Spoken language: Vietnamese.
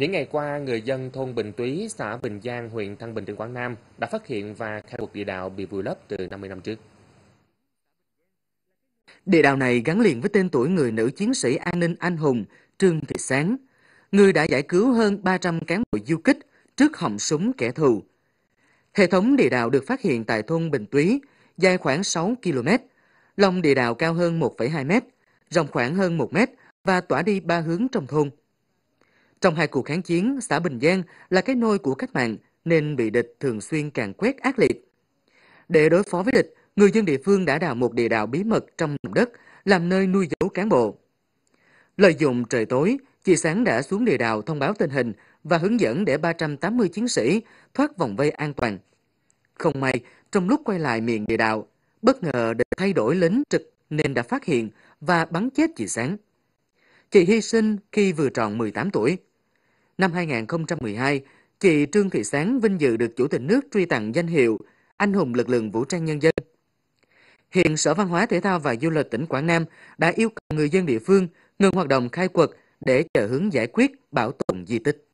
Những ngày qua, người dân thôn Bình Túy, xã Bình Giang, huyện Thăng Bình, tỉnh Quảng Nam đã phát hiện và khai cuộc địa đạo bị vùi lấp từ 50 năm trước. Địa đạo này gắn liền với tên tuổi người nữ chiến sĩ an ninh anh hùng Trương Thị Sáng, người đã giải cứu hơn 300 cán bộ du kích trước họng súng kẻ thù. Hệ thống địa đạo được phát hiện tại thôn Bình Túy, dài khoảng 6 km, lòng địa đạo cao hơn 1,2 m, rộng khoảng hơn 1 m và tỏa đi ba hướng trong thôn. Trong hai cuộc kháng chiến, xã Bình Giang là cái nôi của cách mạng nên bị địch thường xuyên càng quét ác liệt. Để đối phó với địch, người dân địa phương đã đào một địa đạo bí mật trong lòng đất làm nơi nuôi giấu cán bộ. Lợi dụng trời tối, chị Sáng đã xuống địa đạo thông báo tình hình và hướng dẫn để 380 chiến sĩ thoát vòng vây an toàn. Không may, trong lúc quay lại miền địa đạo, bất ngờ địch thay đổi lính trực nên đã phát hiện và bắn chết chị Sáng. Chị hy sinh khi vừa tròn 18 tuổi. Năm 2012, chị Trương Thị Sáng vinh dự được Chủ tịch nước truy tặng danh hiệu Anh hùng lực lượng vũ trang nhân dân. Hiện Sở Văn hóa Thể thao và Du lịch tỉnh Quảng Nam đã yêu cầu người dân địa phương ngừng hoạt động khai quật để chờ hướng giải quyết bảo tồn di tích.